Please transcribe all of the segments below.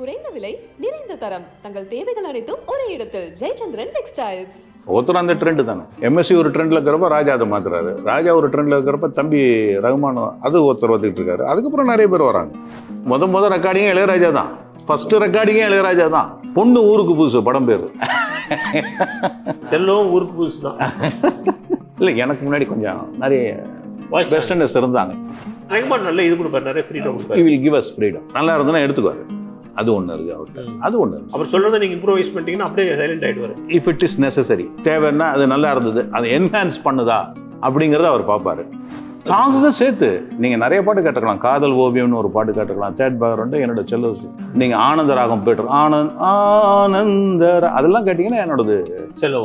குறைந்த விலை நிறைந்த தரம் தங்கள் தேவைகள் அனைத்தும் ஒரே இடத்தில் ஜெயச்சந்திரன் டெக்ஸ்டைல்ஸ் ஒருத்தர் அந்த ட்ரெண்டு தானே எம்எஸ்சி ஒரு ட்ரெண்டில் இருக்கிறப்ப ராஜா அதை மாற்றுறாரு ராஜா ஒரு ட்ரெண்டில் இருக்கிறப்ப தம்பி ரகுமான் அது ஒருத்தர் வந்துகிட்டு இருக்காரு அதுக்கப்புறம் நிறைய பேர் வராங்க முத முத ரெக்கார்டிங்கே இளையராஜா தான் ஃபஸ்ட்டு ரெக்கார்டிங்கே இளையராஜா தான் பொண்ணு ஊருக்கு புதுசு படம் பேர் செல்லும் ஊருக்கு புதுசு தான் இல்லை எனக்கு முன்னாடி கொஞ்சம் நிறைய வெஸ்டர்னஸ் இருந்தாங்க ரகுமான் நல்ல இது கொடுப்பாரு நிறைய freedom will give us freedom நல்லா இருந்தால் எடுத்துக்குவாரு அது ஒன்று இருக்கு அவர்கிட்ட அது ஒன்று அவர் சொல்கிறத நீங்கள் இம்ப்ரூவைஸ் பண்ணிட்டீங்கன்னா அப்படியே சைலண்ட் ஆகிடுவார் இஃப் இட் இஸ் நெசசரி தேவைன்னா அது நல்லா இருந்தது அதை என்ஹான்ஸ் பண்ணுதா அப்படிங்கிறத அவர் பார்ப்பாரு சாங்குக்கும் சேர்த்து நீங்கள் நிறைய பாட்டு கேட்டுக்கலாம் காதல் ஓவியம்னு ஒரு பாட்டு கேட்டுக்கலாம் தேட் பேக்ரவுண்டு என்னோட செல்லோஸ் நீங்கள் ஆனந்த ராகம் போய்ட்டு ஆனந்த் ஆனந்த அதெல்லாம் கேட்டிங்கன்னா என்னோடது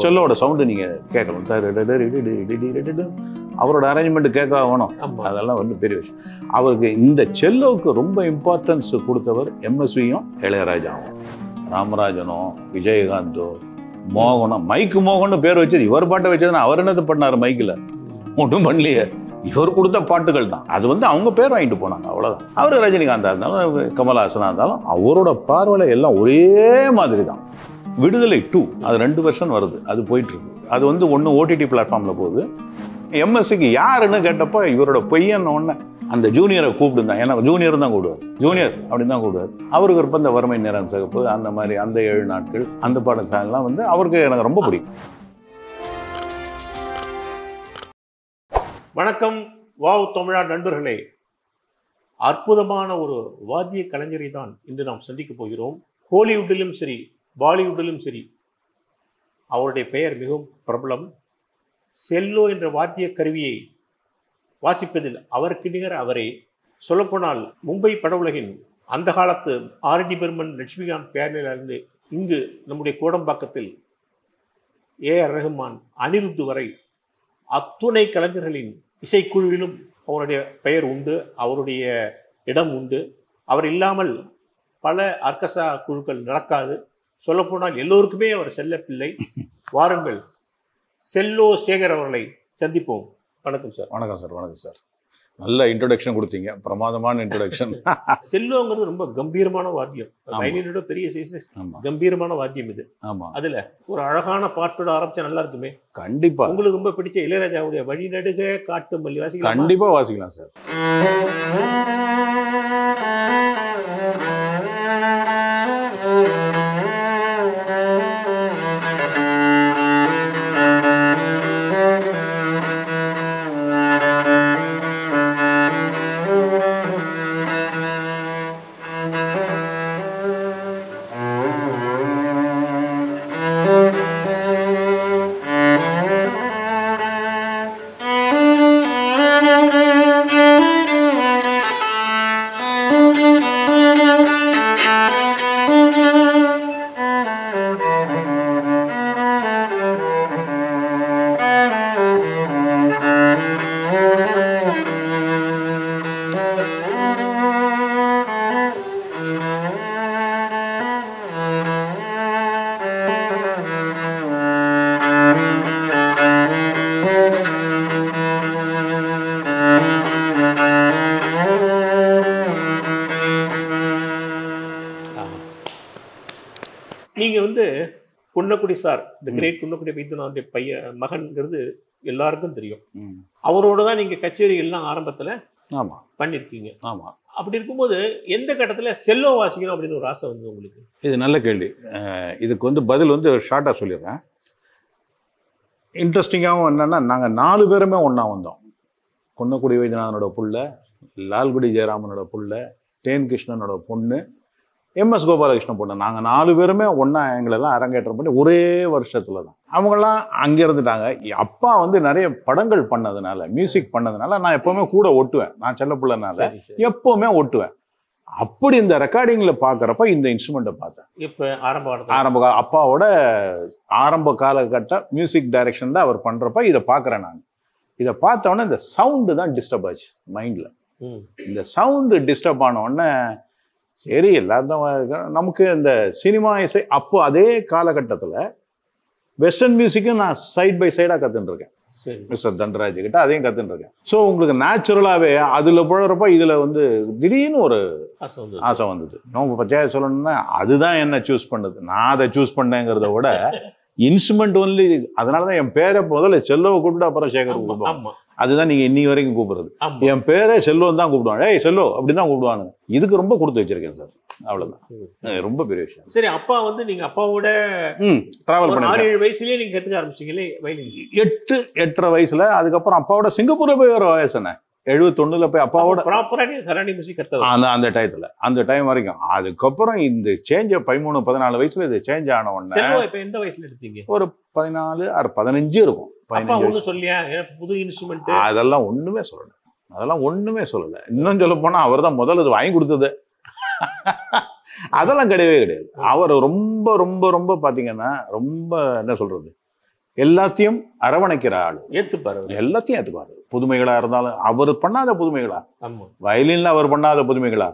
செல்லோட சவுண்டு நீங்கள் கேட்கலாம் அவரோட அரேஞ்ச்மெண்ட் கேட்க வேணும் அதெல்லாம் வந்து பெரிய விஷயம் அவருக்கு இந்த செல்லோவுக்கு ரொம்ப இம்பார்ட்டன்ஸ் கொடுத்தவர் எம்எஸ்வியும் இளையராஜாவும் ராமராஜனும் விஜயகாந்தும் மோகனும் மைக்கு மோகன்னு பேர் வச்சது இவர் பாட்டை வச்சதுன்னா அவர் என்னது பண்ணார் மைக்கில் ஒன்றும் பண்ணலையே இவர் கொடுத்த பாட்டுகள் தான் அது வந்து அவங்க பேர் வாங்கிட்டு போனாங்க அவ்வளோதான் அவர் ரஜினிகாந்தாக இருந்தாலும் கமல்ஹாசனாக இருந்தாலும் அவரோட பார்வையில் எல்லாம் ஒரே மாதிரி தான் விடுதலை டூ அது ரெண்டு வருஷம் வருது அது போயிட்டுருக்கு அது வந்து ஒன்று ஓடிடி பிளாட்ஃபார்மில் போகுது எம்எஸ்சிக்கு யாருன்னு கேட்டப்போ இவரோட பொய்யன்னு ஒன்று அந்த ஜூனியரை கூப்பிடுந்தான் ஏன்னா ஜூனியர் தான் கூடுவார் ஜூனியர் அப்படின்னு தான் கூடுவார் அவருக்கு இருப்ப இந்த வறுமை நேரம் சிகப்பு அந்த மாதிரி அந்த ஏழு நாட்கள் அந்த சாங்லாம் வந்து அவருக்கு எனக்கு ரொம்ப பிடிக்கும் வணக்கம் வாவ் தமிழா நண்பர்களே அற்புதமான ஒரு வாத்திய கலைஞரை தான் இன்று நாம் சந்திக்க போகிறோம் ஹோலிவுட்டிலும் சரி பாலிவுட்டிலும் சரி அவருடைய பெயர் மிகவும் பிரபலம் செல்லோ என்ற வாத்திய கருவியை வாசிப்பதில் அவருக்கு நிகர் அவரே சொல்லப்போனால் மும்பை படவுலகின் அந்த காலத்து ஆர்டி பெருமன் லட்சுமிகாந்த் இருந்து இங்கு நம்முடைய கோடம்பாக்கத்தில் ஏ ஆர் ரஹ்மான் அனிருத்து வரை அத்துணை கலைஞர்களின் இசைக்குழுவிலும் அவருடைய பெயர் உண்டு அவருடைய இடம் உண்டு அவர் இல்லாமல் பல அர்க்கசா குழுக்கள் நடக்காது சொல்லப்போனால் எல்லோருக்குமே அவர் செல்ல பிள்ளை வாருங்கள் செல்லோ சேகர் அவர்களை சந்திப்போம் வணக்கம் சார் வணக்கம் சார் வணக்கம் சார் நல்ல இன்ட்ரொடக்ஷன் கொடுத்தீங்க பிரமாதமான இன்ட்ரொடக்ஷன் செல்லோங்கிறது ரொம்ப கம்பீரமான வாத்தியம் பெரிய சைஸ் கம்பீரமான வாத்தியம் இது ஆமா அதுல ஒரு அழகான பாட்டோட ஆரம்பிச்சா நல்லா இருக்குமே கண்டிப்பா உங்களுக்கு ரொம்ப பிடிச்ச இளையராஜாவுடைய வழிநடுக காட்டு மல்லி வாசிக்கலாம் கண்டிப்பா வாசிக்கலாம் சார் குன்னக்குடி சார் இந்த கிரேட் குன்னக்குடி வைத்தியநாதனுடைய பையன் மகன்கிறது எல்லாருக்கும் தெரியும் அவரோட தான் நீங்க கச்சேரி எல்லாம் ஆரம்பத்துல பண்ணிருக்கீங்க ஆமா அப்படி இருக்கும்போது எந்த கட்டத்துல செல்லோ வாசிக்கணும் அப்படின்னு ஒரு ஆசை வந்து உங்களுக்கு இது நல்ல கேள்வி இதுக்கு வந்து பதில் வந்து ஷார்ட்டா சொல்லிடுறேன் இன்ட்ரெஸ்டிங்காகவும் என்னன்னா நாங்கள் நாலு பேருமே ஒன்றா வந்தோம் குன்னக்குடி வைத்தியநாதனோட புள்ள லால்குடி ஜெயராமனோட புள்ள தேன் கிருஷ்ணனோட பொண்ணு எம்எஸ் கோபாலகிருஷ்ணன் பொண்ணு நாங்கள் நாலு பேருமே ஒன்றா எங்களெல்லாம் அரங்கேற்றம் பண்ணி ஒரே வருஷத்தில் தான் அவங்களாம் அங்கே இருந்துட்டாங்க அப்பா வந்து நிறைய படங்கள் பண்ணதுனால மியூசிக் பண்ணதுனால நான் எப்போவுமே கூட ஒட்டுவேன் நான் செல்ல பிள்ளைனால எப்போவுமே ஒட்டுவேன் அப்படி இந்த ரெக்கார்டிங்கில் பார்க்குறப்ப இந்த இன்ஸ்ட்ருமெண்ட்டை பார்த்தேன் இப்போ ஆரம்ப ஆரம்ப கால அப்பாவோட ஆரம்ப காலகட்ட மியூசிக் தான் அவர் பண்ணுறப்ப இதை பார்க்குறேன் நான் இதை பார்த்தோன்னே இந்த சவுண்டு தான் டிஸ்டர்ப் ஆச்சு மைண்டில் இந்த சவுண்டு டிஸ்டர்ப் ஆனவுடனே சரி எல்லாத்தையும் நமக்கு இந்த சினிமா இசை அப்போ அதே காலகட்டத்தில் வெஸ்டர்ன் மியூசிக்கும் நான் சைட் பை சைடாக கற்றுருக்கேன் சரி மிஸ்டர் தண்டராஜ் கிட்ட அதையும் கற்றுட்டுருக்கேன் ஸோ உங்களுக்கு நேச்சுரலாகவே அதில் போடுறப்ப இதில் வந்து திடீர்னு ஒரு ஆசை வந்தது நம்ம பச்சையாக சொல்லணும்னா அதுதான் என்ன சூஸ் பண்ணுது நான் அதை சூஸ் பண்ணேங்கிறத விட இன்ஸ்ட்ருமெண்ட் ஒன்லி அதனால தான் என் பேரை முதல்ல செல்லவை கூப்பிட்டு அப்புறம் சேகர் கூப்பிடுவோம் அதுதான் நீங்கள் இன்னி வரைக்கும் கூப்பிடுறது என் பேரே செல்லோ தான் கூப்பிடுவாங்க ஏய் செல்லோ அப்படிதான் தான் கூப்பிடுவானுங்க இதுக்கு ரொம்ப கொடுத்து வச்சிருக்கேன் சார் அவ்வளவுதான் ரொம்ப பெரிய விஷயம் சரி அப்பா வந்து நீங்கள் அப்பாவோட ம் ட்ராவல் பண்ண ஆறு ஏழு வயசுலேயே நீங்கள் கற்றுக்க ஆரம்பிச்சீங்களே எட்டு எட்டரை வயசில் அதுக்கப்புறம் அப்பாவோட சிங்கப்பூர்ல போய் வர வயசு என்ன எழுபத்தொன்னுல போய் அப்பாவோட ப்ராப்பராக கராணி மியூசிக் அந்த அந்த டயத்தில் அந்த டைம் வரைக்கும் அதுக்கப்புறம் இந்த சேஞ்ச் பதிமூணு பதினாலு வயசுல இது சேஞ்ச் ஆன உடனே இப்போ எந்த வயசுல எடுத்தீங்க ஒரு பதினாலு பதினஞ்சு இருக்கும் சொல்லியா புது இன்ஸ்ட்ருமெண்ட் அதெல்லாம் ஒன்றுமே சொல்லலை அதெல்லாம் ஒண்ணுமே சொல்லலை இன்னும் சொல்ல போனால் அவர் தான் முதல்ல இது வாங்கி கொடுத்தது அதெல்லாம் கிடையவே கிடையாது அவர் ரொம்ப ரொம்ப ரொம்ப பார்த்தீங்கன்னா ரொம்ப என்ன சொல்றது எல்லாத்தையும் அரவணைக்கிற ஆள் ஏற்றுப்பாரு எல்லாத்தையும் ஏற்றுப்பாரு புதுமைகளாக இருந்தாலும் அவர் பண்ணாத புதுமைகளா வயலின்ல அவர் பண்ணாத புதுமைகளா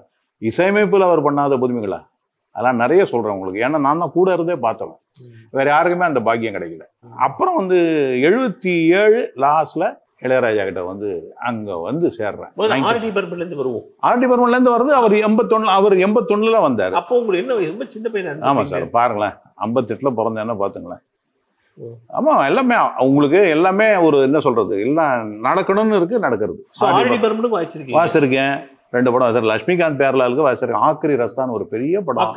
இசையமைப்பில் அவர் பண்ணாத புதுமைகளா அதெல்லாம் நிறைய சொல்கிறேன் உங்களுக்கு ஏன்னா நான் தான் கூட இருந்தே பார்த்தவன் வேற யாருக்குமே அந்த பாக்கியம் கிடைக்கல அப்புறம் வந்து எழுபத்தி ஏழு லாஸ்ட்ல இளையராஜா கிட்ட வந்து அங்க வந்து சேர்றேன் ஆர்டி பர்மன்லேருந்து வருவோம் ஆர்டி பர்மன்லேருந்து வருது அவர் எண்பத்தொன்னு அவர் எண்பத்தொன்னுல வந்தார் அப்போ உங்களுக்கு என்ன ரொம்ப சின்ன பையன் ஆமாம் சார் பாருங்களேன் ஐம்பத்தெட்டில் பிறந்தேன்னா பார்த்துங்களேன் ஆமாம் எல்லாமே அவங்களுக்கு எல்லாமே ஒரு என்ன சொல்றது எல்லாம் நடக்கணும்னு இருக்கு நடக்கிறது வாசிருக்கேன் ரெண்டு படம் வச்சிருக்க லட்சுமிகாந்த் இருக்கு வச்சிருக்க ஆக்ரி ரஸ்தான் ஒரு பெரிய படம்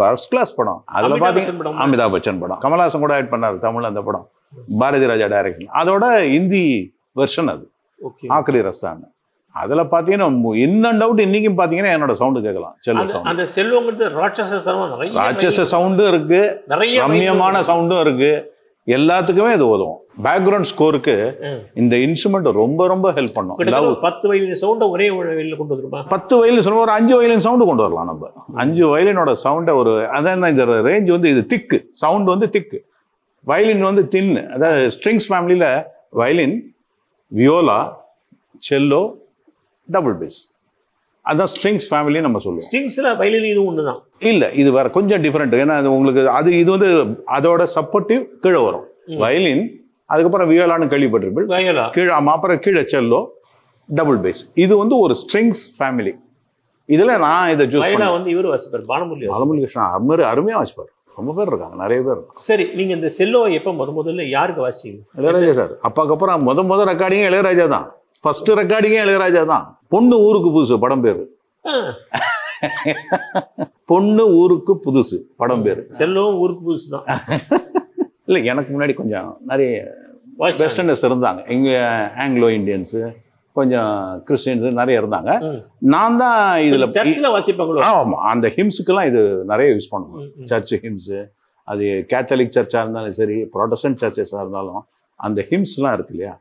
ஃபர்ஸ்ட் கிளாஸ் படம் அதில் பார்த்தீங்கன்னா அமிதாப் பச்சன் படம் கமல்ஹாசன் கூட ஆட் பண்ணார் தமிழ் அந்த படம் பாரதி ராஜா டைரக்ஷன் அதோட இந்தி வெர்ஷன் அது ஆக்ரி ரஸ்தான் அதில் பார்த்தீங்கன்னா இன்னும் டவுட் இன்னைக்கும் பார்த்தீங்கன்னா என்னோட சவுண்டு கேட்கலாம் செல்லு சவுண்ட் அந்த செல்வங்கிறது ராட்சச ராட்சச சவுண்டும் இருக்கு நிறைய ரம்யமான சவுண்டும் இருக்கு எல்லாத்துக்குமே இது உதவும் பேக்ரவுண்ட் ஸ்கோருக்கு இந்த இன்ஸ்ட்ருமெண்ட் ரொம்ப ரொம்ப ஹெல்ப் பண்ணும் பத்து வயலின் சவுண்டை ஒரே வயலில் கொண்டு வரலாம் பத்து வயலின் சொல்லுவோம் ஒரு அஞ்சு வயலின் சவுண்டு கொண்டு வரலாம் நம்ம அஞ்சு வயலினோட சவுண்டை ஒரு அதான் இந்த ரேஞ்ச் வந்து இது திக்கு சவுண்ட் வந்து திக்கு வயலின் வந்து தின்னு அதாவது ஸ்ட்ரிங்ஸ் ஃபேமிலியில் violin viola cello double bass அதான் ஸ்ட்ரிங்ஸ் ஃபேமிலி நம்ம சொல்லுவோம் ஸ்ட்ரிங்ஸில் வயலின் இது ஒன்று தான் இல்லை இது வேற கொஞ்சம் டிஃப்ரெண்ட் ஏன்னா உங்களுக்கு அது இது வந்து அதோட சப்போர்ட்டிவ் கீழே வரும் வயலின் அதுக்கப்புறம் வியோலான்னு கேள்விப்பட்டிருப்பில் வயலா கீழே அப்புறம் கீழே செல்லோ டபுள் பேஸ் இது வந்து ஒரு ஸ்ட்ரிங்ஸ் ஃபேமிலி இதில் நான் இதை ஜூஸ் வயலா வந்து இவர் வாசிப்பார் பாலமுரளி பாலமுரளி கிருஷ்ணன் அமர் அருமையாக வாசிப்பார் ரொம்ப பேர் இருக்காங்க நிறைய பேர் இருக்காங்க சரி நீங்கள் இந்த செல்லோ எப்போ முத முதல்ல யாருக்கு வாசிச்சிங்க இளையராஜா சார் அப்பாக்கப்புறம் முத முத ரெக்கார்டிங்கே இளையராஜா தான் ஃபர்ஸ்ட் ரெக்கார்டிங்கே இளையராஜா தான் பொண்ணு ஊருக்கு புதுசு படம் பேர் பொண்ணு ஊருக்கு புதுசு படம் பேர் செல்லும் ஊருக்கு புதுசு தான் இல்லை எனக்கு முன்னாடி கொஞ்சம் நிறைய வெஸ்டர்னர்ஸ் இருந்தாங்க இங்கே ஆங்கிலோ இண்டியன்ஸு கொஞ்சம் கிறிஸ்டியன்ஸ் நிறைய இருந்தாங்க நான் தான் இதில் சர்ச்சில் வாசிப்பாங்களோ ஆமாம் அந்த ஹிம்ஸுக்கெல்லாம் இது நிறைய யூஸ் பண்ணுவோம் சர்ச்சு ஹிம்ஸு அது கேத்தலிக் சர்ச்சாக இருந்தாலும் சரி ப்ரொடஸ்டன்ட் சர்ச்சஸாக இருந்தாலும் அந்த ஹிம்ஸ்லாம் இருக்கு இல்லையா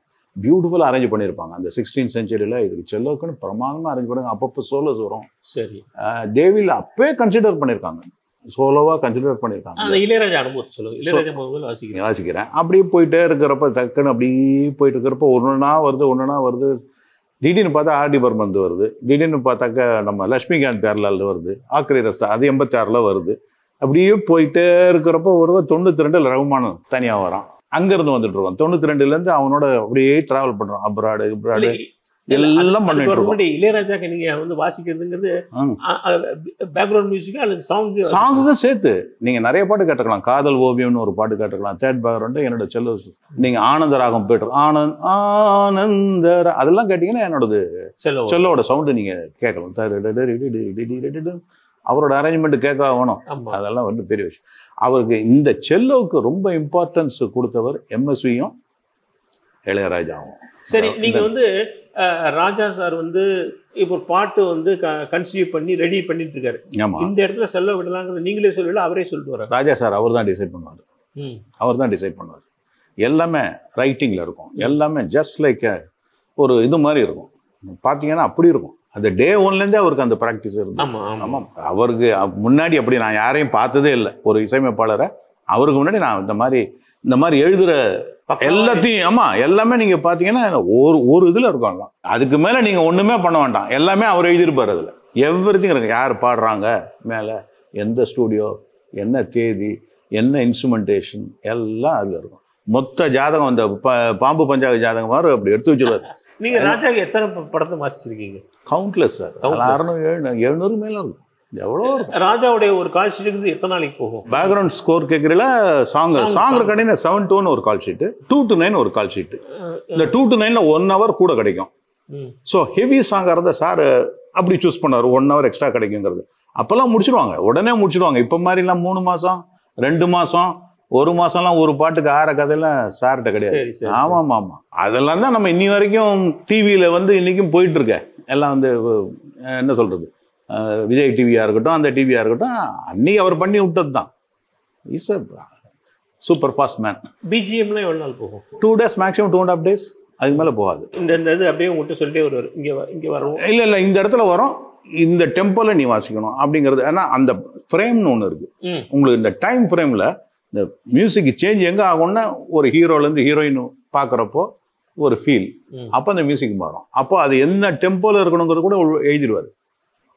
பியூட்டிஃபுல்லாக அரேஞ்ச் பண்ணியிருப்பாங்க அந்த சிக்ஸ்டீன் செஞ்சுரியில் இதுக்கு செல்லோக்குன்னு பிரமாதமாக அரேஞ்ச் பண்ணுங்க அப்பப்போ சோலோஸ் வரும் சரி தேவியில் அப்பவே கன்சிடர் பண்ணியிருக்காங்க சோலோவாக கன்சிடர் பண்ணியிருக்காங்க இளையராஜா அனுபவம் இளையராஜா வாசிக்கிறேன் வாசிக்கிறேன் அப்படியே போயிட்டே இருக்கிறப்ப டக்குன்னு அப்படியே போயிட்டு இருக்கிறப்ப ஒன்றுனா வருது ஒன்றுனா வருது திடீர்னு பார்த்தா ஆர் வந்து வருது திடீர்னு பார்த்தாக்க நம்ம லக்ஷ்மிகாந்த் பேரலால் வருது ஆக்ரி ரஸ்தா அது எண்பத்தி ஆறில் வருது அப்படியே போயிட்டே இருக்கிறப்ப ஒருவர் தொண்ணூற்றி ரெண்டில் ரகுமானம் தனியாக வரான் அங்கிருந்து வந்துட்டு இருக்கோம் ரெண்டுல இருந்து அவனோட அப்படியே ட்ராவல் பண்றோம் அப்ராடு இப்ராடு எல்லாம் பண்ணிட்டு இளையராஜாக்கு நீங்க வந்து வாசிக்கிறதுங்கிறது பேக்ரவுண்ட் மியூசிக்கா அல்லது சாங் சாங்குக்கும் சேர்த்து நீங்க நிறைய பாட்டு கேட்டுக்கலாம் காதல் ஓவியம்னு ஒரு பாட்டு கேட்டுக்கலாம் தேர்ட் பேக்ரவுண்ட் என்னோட செல்லு நீங்க ஆனந்த ராகம் போயிட்டு ஆனந்த் ஆனந்த அதெல்லாம் கேட்டீங்கன்னா என்னோடது செல்லோட சவுண்டு நீங்க கேட்கலாம் அவரோட அரேஞ்ச்மெண்ட் கேட்க வேணும் அதெல்லாம் வந்து பெரிய விஷயம் அவருக்கு இந்த செல்லோவுக்கு ரொம்ப இம்பார்ட்டன்ஸ் கொடுத்தவர் எம்எஸ்வியும் இளையராஜாவும் சரி நீங்கள் வந்து ராஜா சார் வந்து இப்போ பாட்டு வந்து கன்சியூவ் பண்ணி ரெடி பண்ணிட்டு இருக்காரு இந்த இடத்துல செல்ல விடலாங்கிறத நீங்களே சொல்லல அவரே சொல்லிட்டு வர ராஜா சார் அவர் தான் டிசைட் பண்ணுவார் அவர் தான் டிசைட் பண்ணுவார் எல்லாமே ரைட்டிங்கில் இருக்கும் எல்லாமே ஜஸ்ட் லைக் ஒரு இது மாதிரி இருக்கும் பார்த்தீங்கன்னா அப்படி இருக்கும் அந்த டே ஒன்லேருந்தே அவருக்கு அந்த ப்ராக்டிஸ் இருந்தது ஆமாம் அவருக்கு முன்னாடி அப்படி நான் யாரையும் பார்த்ததே இல்லை ஒரு இசையமைப்பாளரை அவருக்கு முன்னாடி நான் இந்த மாதிரி இந்த மாதிரி எழுதுகிற எல்லாத்தையும் ஆமா எல்லாமே நீங்கள் பாத்தீங்கன்னா ஒரு ஒரு இதில் இருக்கும் அதுக்கு மேலே நீங்கள் ஒன்றுமே பண்ண வேண்டாம் எல்லாமே அவர் எழுதியிருப்பார் அதில் எவ்ரித்திங் இருக்கு யார் பாடுறாங்க மேலே எந்த ஸ்டூடியோ என்ன தேதி என்ன இன்ஸ்ட்ருமெண்டேஷன் எல்லாம் அதில் இருக்கும் மொத்த ஜாதகம் அந்த பாம்பு பஞ்சாங்க ஜாதகம் மாதிரி அப்படி எடுத்து வச்சுருவாரு நீங்க ராஜாவுக்கு எத்தனை படத்தை வாசிச்சிருக்கீங்க கவுண்ட்லெஸ் சார் அறுநூறு ஏழு எழுநூறு மேலே இருக்கும் எவ்வளோ ராஜாவுடைய ஒரு கால் ஷீட்டுக்கு எத்தனை நாளைக்கு போகும் பேக்ரவுண்ட் ஸ்கோர் கேட்குறீங்களா சாங் சாங் கடையில் செவன் டூன்னு ஒரு call sheet two to nine ஒரு கால் ஷீட்டு இந்த டூ டு நைனில் ஒன் ஹவர் கூட கிடைக்கும் ஸோ ஹெவி சாங்காக இருந்தால் சார் அப்படி சூஸ் பண்ணார் ஒன் ஹவர் எக்ஸ்ட்ரா கிடைக்குங்கிறது அப்போல்லாம் முடிச்சிடுவாங்க உடனே முடிச்சிடுவாங்க இப்போ மாதிரிலாம் மூணு மாதம் ரெண்டு மாதம் ஒரு மாசம்லாம் ஒரு பாட்டுக்கு ஆற கதையெல்லாம் சார்கிட்ட கிடையாது ஆமாம் ஆமாம் அதெல்லாம் தான் நம்ம இன்னி வரைக்கும் டிவியில் வந்து இன்றைக்கும் போயிட்டுருக்க எல்லாம் வந்து என்ன சொல்கிறது விஜய் டிவியாக இருக்கட்டும் அந்த டிவியாக இருக்கட்டும் அன்றைக்கி அவர் பண்ணி விட்டது தான் is a super fast man பிஜிஎம்லாம் எவ்வளோ நாள் போகும் two days maximum two and half days அதுக்கு மேலே போகாது இந்த இந்த இது அப்படியே உங்கள்கிட்ட சொல்லிட்டே வருவார் இங்கே இங்கே வரும் இல்லை இல்லை இந்த இடத்துல வரும் இந்த டெம்பிளை நீ வாசிக்கணும் அப்படிங்கிறது ஏன்னா அந்த ஃப்ரேம்னு ஒன்று இருக்குது உங்களுக்கு இந்த டைம் ஃப்ரேமில் இந்த மியூசிக் சேஞ்ச் எங்கே ஆகும்னா ஒரு ஹீரோலேருந்து ஹீரோயின் பார்க்குறப்போ ஒரு ஃபீல் அப்போ அந்த மியூசிக் மாறும் அப்போ அது என்ன டெம்போவில் இருக்கணுங்கிறது கூட எழுதிடுவார்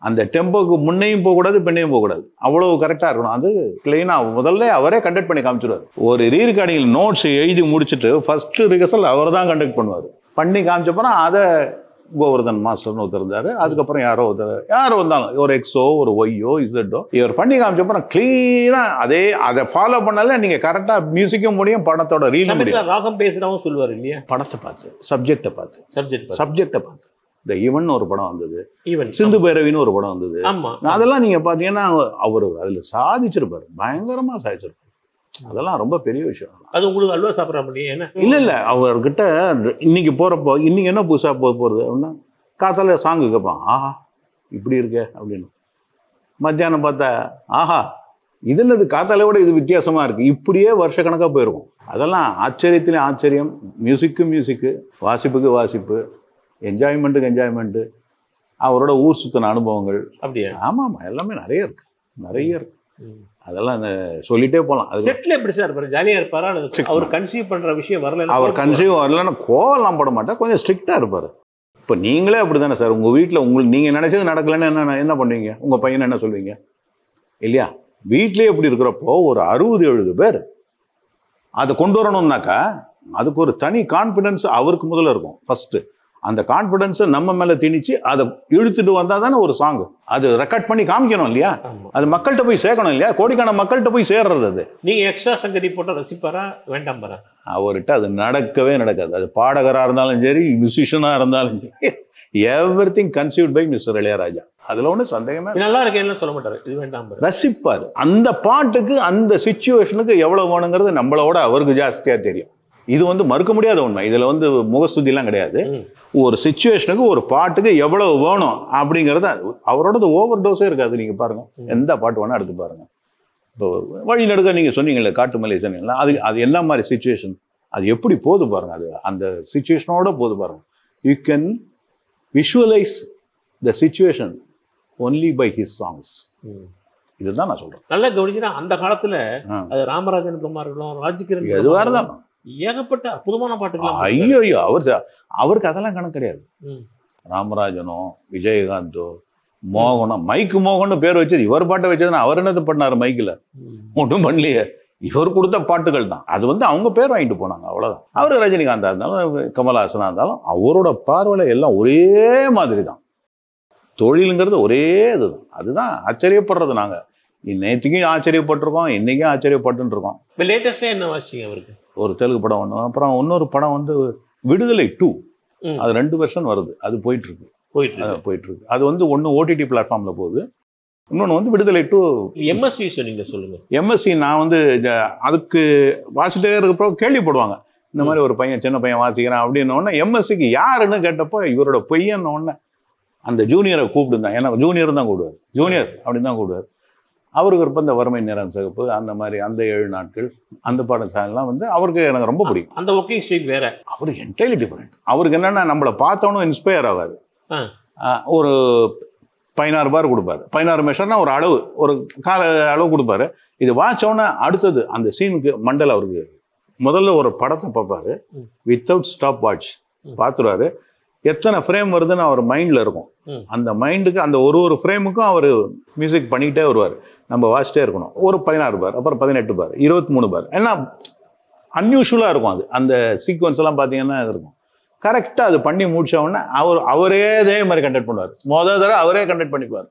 அந்த டெம்போக்கு முன்னையும் போகக்கூடாது பெண்ணையும் போகக்கூடாது அவ்வளோ கரெக்டாக இருக்கணும் அது கிளீனாக முதல்ல அவரே கண்டக்ட் பண்ணி காமிச்சிடுவார் ஒரு ரீ ரெக்கார்டிங்கில் நோட்ஸ் எழுதி முடிச்சுட்டு ஃபஸ்ட்டு ரிகர்சல் அவர் தான் கண்டக்ட் பண்ணுவார் பண்ணி காமிச்சப்பறம் அதை கோவர்தன் மாஸ்டர்னு ஒருத்தர் இருந்தார் அதுக்கப்புறம் யாரோ ஒருத்தர் யாரோ வந்தாலும் ஒரு எக்ஸோ ஒரு ஒய்யோ இசட்டோ இவர் பண்ணி காமிச்சப்போ நான் க்ளீனாக அதே அதை ஃபாலோ பண்ணாலே நீங்கள் கரெக்டாக மியூசிக்கும் முடியும் படத்தோட ரீல் முடியும் ராகம் பேசுகிறவங்க சொல்லுவார் இல்லையா படத்தை பார்த்து சப்ஜெக்டை பார்த்து சப்ஜெக்ட் சப்ஜெக்டை பார்த்து இந்த ஈவன் ஒரு படம் வந்தது ஈவன் சிந்து பைரவின்னு ஒரு படம் வந்தது அதெல்லாம் நீங்கள் பார்த்தீங்கன்னா அவர் அதில் சாதிச்சிருப்பார் பயங்கரமாக சாதிச்சிருப்பார் அதெல்லாம் ரொம்ப பெரிய விஷயம் அது உங்களுக்கு அல்வா சாப்பிட்ற முடியும் என்ன இல்லை இல்லை அவர்கிட்ட இன்னைக்கு போகிறப்போ இன்னைக்கு என்ன புதுசாக போக போகிறது அப்படின்னா காசால சாங்கு கேட்பான் ஆஹா இப்படி இருக்க அப்படின்னு மத்தியானம் பார்த்தா ஆஹா இது என்னது விட இது வித்தியாசமாக இருக்குது இப்படியே வருஷக்கணக்காக போயிருக்கும் அதெல்லாம் ஆச்சரியத்திலே ஆச்சரியம் மியூசிக்கு மியூசிக்கு வாசிப்புக்கு வாசிப்பு என்ஜாய்மெண்ட்டுக்கு என்ஜாய்மெண்ட்டு அவரோட ஊர் சுத்தின அனுபவங்கள் அப்படியே ஆமாம் ஆமாம் எல்லாமே நிறைய இருக்குது நிறைய இருக்குது அதெல்லாம் அந்த சொல்லிட்டே போகலாம் அது செட்டில் எப்படி சார் இருப்பார் ஜாலியாக இருப்பாரா அவர் கன்சீவ் பண்ணுற விஷயம் வரல அவர் கன்சீவ் வரலன்னா கோவம்லாம் போட மாட்டார் கொஞ்சம் ஸ்ட்ரிக்டாக இருப்பார் இப்போ நீங்களே அப்படி தானே சார் உங்கள் வீட்டில் உங்களுக்கு நீங்கள் நினச்சது நடக்கலன்னு என்ன என்ன பண்ணுவீங்க உங்கள் பையன் என்ன சொல்வீங்க இல்லையா வீட்லேயே இப்படி இருக்கிறப்போ ஒரு அறுபது எழுபது பேர் அதை கொண்டு வரணும்னாக்கா அதுக்கு ஒரு தனி கான்ஃபிடென்ஸ் அவருக்கு முதல்ல இருக்கும் ஃபஸ்ட்டு அந்த கான்ஃபிடென்ஸை நம்ம மேலே திணிச்சு அதை இழுத்துட்டு வந்தால் தானே ஒரு சாங் அது ரெக்கார்ட் பண்ணி காமிக்கணும் இல்லையா அது மக்கள்கிட்ட போய் சேர்க்கணும் இல்லையா கோடிக்கான மக்கள்கிட்ட போய் சேர்றது அது நீங்கள் எக்ஸ்ட்ரா சங்கதி போட்டு ரசிப்பாரா வேண்டாம் பாரு அவர்கிட்ட அது நடக்கவே நடக்காது அது பாடகராக இருந்தாலும் சரி மியூசிஷியனாக இருந்தாலும் சரி every thing conceived by Mr Ilaiyaraaja அதில் ஒன்றும் சந்தேகமே நல்லா இருக்கேன்னு சொல்ல மாட்டார் இது வேண்டாம் ரசிப்பார் அந்த பாட்டுக்கு அந்த சுச்சுவேஷனுக்கு எவ்வளோ வேணுங்கிறது நம்மளோட அவருக்கு ஜாஸ்தியாக தெரியும் இது வந்து மறுக்க முடியாத உண்மை இதில் வந்து முகஸ்துதிலாம் கிடையாது ஒரு சுச்சுவேஷனுக்கு ஒரு பாட்டுக்கு எவ்வளவு வேணும் அப்படிங்கிறத அவரோடது ஓவர் டோஸே இருக்காது நீங்கள் பாருங்கள் எந்த பாட்டு வேணால் எடுத்து பாருங்கள் இப்போ வழி நடுக்க நீங்கள் சொன்னீங்களே காட்டு மலை சொன்னீங்களா அது அது என்ன மாதிரி சுச்சுவேஷன் அது எப்படி போது பாருங்கள் அது அந்த சுச்சுவேஷனோட போது பாருங்கள் you can visualise the situation only by his songs இதுதான் நான் சொல்கிறேன் நல்லா கவனிச்சுன்னா அந்த காலத்தில் அது ராமராஜன் குமார்களும் ராஜ்கிரண் எதுவாக இருந்தாலும் ஏகப்பட்ட அற்புதமான பாட்டுகள் ஐயோ ஐயோ அவர் அவருக்கு அதெல்லாம் கணக்கு கிடையாது ராமராஜனோ விஜயகாந்தோ மோகனோ மைக்கு மோகன்னு பேர் வச்சது இவர் பாட்டை வச்சதுன்னா அவர் என்னது பண்ணார் மைக்கில் ஒன்றும் பண்ணலையே இவர் கொடுத்த பாட்டுகள் தான் அது வந்து அவங்க பேர் வாங்கிட்டு போனாங்க அவ்வளோதான் அவர் ரஜினிகாந்தா இருந்தாலும் கமல்ஹாசனாக இருந்தாலும் அவரோட பார்வையில் எல்லாம் ஒரே மாதிரி தான் தொழிலுங்கிறது ஒரே இதுதான் அதுதான் ஆச்சரியப்படுறது நாங்கள் நேற்றுக்கும் ஆச்சரியப்பட்டிருக்கோம் இன்றைக்கும் ஆச்சரியப்பட்டுருக்கோம் இப்போ லேட்டஸ்ட்டாக என்ன வாசிங்க அவருக்கு ஒரு தெலுங்கு படம் ஒன்று அப்புறம் இன்னொரு படம் வந்து விடுதலை டூ அது ரெண்டு வருஷம் வருது அது போயிட்டுருக்கு போயிட்டு போயிட்டுருக்கு அது வந்து ஒன்று ஓடிடி பிளாட்ஃபார்மில் போகுது இன்னொன்று வந்து விடுதலை டூ எம்எஸ்சி சொன்னீங்க சொல்லுங்கள் எம்எஸ்சி நான் வந்து அதுக்கு வாசிட்டே இருக்கப்போ கேள்விப்படுவாங்க இந்த மாதிரி ஒரு பையன் சின்ன பையன் வாசிக்கிறான் அப்படின்னோடனே எம்எஸ்சிக்கு யாருன்னு கேட்டப்போ இவரோட பொய்யன்னொடனே அந்த ஜூனியரை கூப்பிடுந்தான் ஏன்னா ஜூனியர் தான் கூடுவார் ஜூனியர் அப்படின்னு தான் கூடுவார் அவருக்கு இருப்ப இந்த வறுமை நிறம் சிகப்பு அந்த மாதிரி அந்த ஏழு நாட்கள் அந்த பாடம் சாயெல்லாம் வந்து அவருக்கு எனக்கு ரொம்ப பிடிக்கும் அந்த ஒர்க்கிங் ஸ்டைல் வேற அவருக்கு என்டைலி டிஃப்ரெண்ட் அவருக்கு என்னென்னா நம்மளை பார்த்தோன்னு இன்ஸ்பயர் ஆகாது ஒரு பதினாறு பார் கொடுப்பாரு பதினாறு மெஷர்னா ஒரு அளவு ஒரு கால அளவு கொடுப்பாரு இது வாச்சோன்னே அடுத்தது அந்த சீனுக்கு மண்டல் அவருக்கு முதல்ல ஒரு படத்தை பார்ப்பாரு வித்தவுட் ஸ்டாப் வாட்ச் பார்த்துருவாரு எத்தனை ஃப்ரேம் வருதுன்னு அவர் மைண்டில் இருக்கும் அந்த மைண்டுக்கு அந்த ஒரு ஒரு ஃப்ரேமுக்கும் அவர் மியூசிக் பண்ணிக்கிட்டே வருவார் நம்ம வாசிட்டே இருக்கணும் ஒரு பதினாறு பார் அப்புறம் பதினெட்டு பார் இருபத்தி மூணு பார் ஏன்னா அன்யூஷுவலாக இருக்கும் அது அந்த சீக்வன்ஸ் எல்லாம் பார்த்தீங்கன்னா இருக்கும் கரெக்டாக அது பண்ணி முடிச்சவொடனே அவர் அவரே இதே மாதிரி கண்டக்ட் பண்ணுவார் மொதல் தடவை அவரே கண்டக்ட் பண்ணிக்குவார்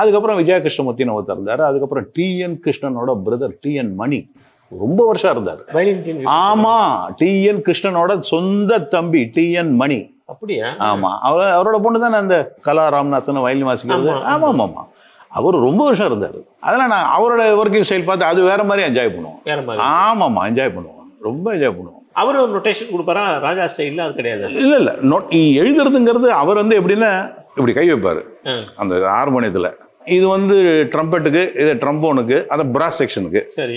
அதுக்கப்புறம் விஜயகிருஷ்ணமூர்த்தி கிருஷ்ணமூர்த்தின்னு ஒருத்தர் இருந்தார் அதுக்கப்புறம் டிஎன் கிருஷ்ணனோட பிரதர் டிஎன் மணி ரொம்ப வருஷம் இருந்தார் டி டிஎன் கிருஷ்ணனோட சொந்த தம்பி டிஎன் மணி அப்படியா ஆமாம் அவர் அவரோட பொண்ணு தானே அந்த கலா ராம்நாத்னு வயலின் வாசிக்கிறது ஆமாம் ஆமாம் ஆமாம் அவர் ரொம்ப வருஷம் இருந்தார் அதெல்லாம் நான் அவரோட ஒர்க்கிங் ஸ்டைல் பார்த்து அது வேறு மாதிரி என்ஜாய் பண்ணுவோம் ஆமாம் மாதிரி என்ஜாய் பண்ணுவோம் ரொம்ப என்ஜாய் பண்ணுவோம் அவர் ஒரு நொட்டேஷன் கொடுப்பாரா ராஜா ஸ்டைலில் அது கிடையாது இல்லை இல்லை நோட் எழுதுறதுங்கிறது அவர் வந்து எப்படின்னா இப்படி கை வைப்பார் அந்த ஹார்மோனியத்தில் இது வந்து ட்ரம்பெட்டுக்கு இது ட்ரம்போனுக்கு அதை பிராஸ் செக்ஷனுக்கு சரி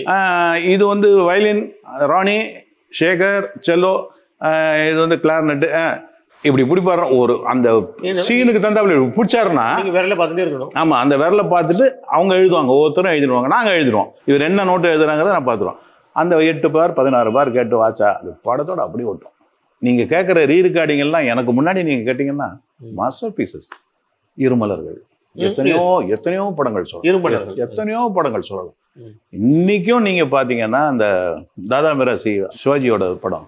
இது வந்து வயலின் ராணி ஷேகர் செல்லோ இது வந்து கிளார்னெட்டு இப்படி பிடிப்பாரு ஒரு அந்த சீனுக்கு தந்தாப்புல பிடிச்சாருன்னா விரல பார்த்துட்டே இருக்கணும் ஆமாம் அந்த விரல பார்த்துட்டு அவங்க எழுதுவாங்க ஒவ்வொருத்தரும் எழுதிடுவாங்க நாங்கள் எழுதிடுவோம் இவர் என்ன நோட்டு எழுதுறாங்கிறத நான் பார்த்துருவோம் அந்த எட்டு பார் பதினாறு பார் கேட்டு வாச்சா அது படத்தோட அப்படி ஓட்டும் நீங்கள் கேட்குற ரீ ரெக்கார்டிங்கெல்லாம் எனக்கு முன்னாடி நீங்கள் கேட்டிங்கன்னா மாஸ்டர் பீசஸ் இருமலர்கள் எத்தனையோ எத்தனையோ படங்கள் சொல்லலாம் எத்தனையோ படங்கள் சொல்லலாம் இன்னைக்கும் நீங்க பாத்தீங்கன்னா அந்த தாதா மிராசி சிவாஜியோட படம்